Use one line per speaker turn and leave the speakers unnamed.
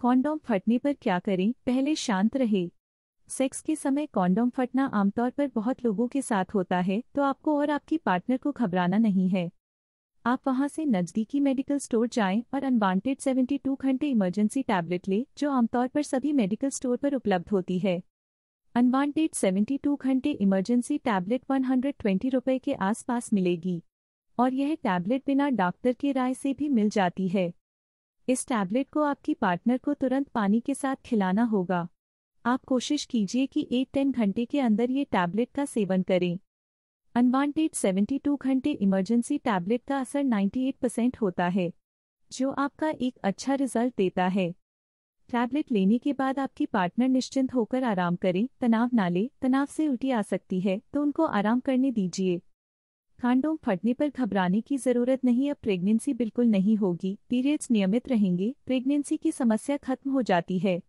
condom फटने पर क्या करें पहले शांत रहे सेक्स के समय कॉन्डोम फटना आमतौर पर बहुत लोगों के साथ होता है तो आपको और आपकी पार्टनर को घबराना नहीं है आप वहां से नज़दीकी मेडिकल स्टोर जाएं और अनवांटेड 72 घंटे इमरजेंसी टैबलेट लें जो आमतौर पर सभी मेडिकल स्टोर पर उपलब्ध होती है अनवांटेड 72 घंटे इमरजेंसी टैबलेट 120 रुपए के आसपास मिलेगी और यह टैबलेट बिना डॉक्टर के राय से भी मिल जाती है इस टैबलेट को आपकी पार्टनर को तुरंत पानी के साथ खिलाना होगा आप कोशिश कीजिए कि एट टेन घंटे के अंदर ये टैबलेट का सेवन करें अनवांटेड 72 घंटे इमरजेंसी टैबलेट का असर 98 परसेंट होता है जो आपका एक अच्छा रिजल्ट देता है टैबलेट लेने के बाद आपकी पार्टनर निश्चिंत होकर आराम करें तनाव ना ले तनाव से उल्टी आ सकती है तो उनको आराम करने दीजिए खांडों फटने पर घबराने की जरूरत नहीं अब प्रेगनेंसी बिल्कुल नहीं होगी पीरियड्स नियमित रहेंगे प्रेगनेंसी की समस्या खत्म हो जाती है